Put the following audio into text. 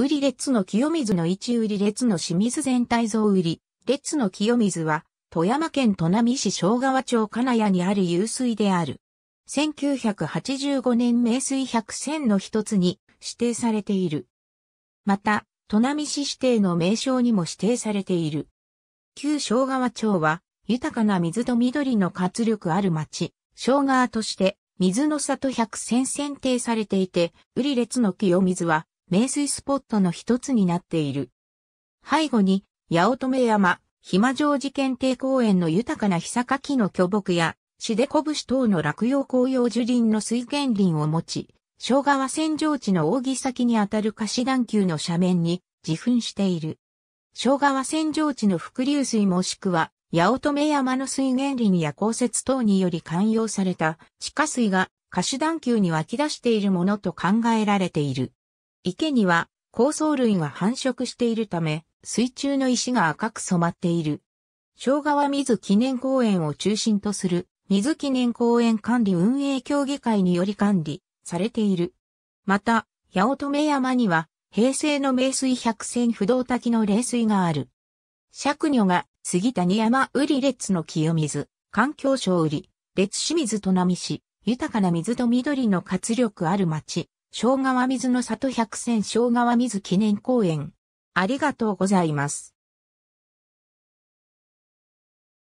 売り列の清水の一売り列の清水全体像売り、列の清水は、富山県砺波市昭川町金谷にある湧水である。1985年名水百選の一つに指定されている。また、砺波市指定の名称にも指定されている。旧昭川町は、豊かな水と緑の活力ある町、昭川として、水の里百選選定されていて、ウリ列の清水は、名水スポットの一つになっている。背後に、八乙女山、暇城寺検定公園の豊かな日坂木の巨木や、しでこぶし等の落葉紅葉樹林の水源林を持ち、小川扇状地の扇先にあたる貸し段丘の斜面に自噴している。小川扇状地の伏流水もしくは、八乙女山の水源林や降雪等により寛容された地下水が貸し段丘に湧き出しているものと考えられている。池には、高層類が繁殖しているため、水中の石が赤く染まっている。昭川水記念公園を中心とする水記念公園管理運営協議会により管理されている。また、八乙女山には平成の名水百選不動滝の冷水がある。尺女が杉谷山売り列の清水、環境省売り、列清水と波みし、豊かな水と緑の活力ある町、小川水の里百選小川水記念公園。ありがとうございます。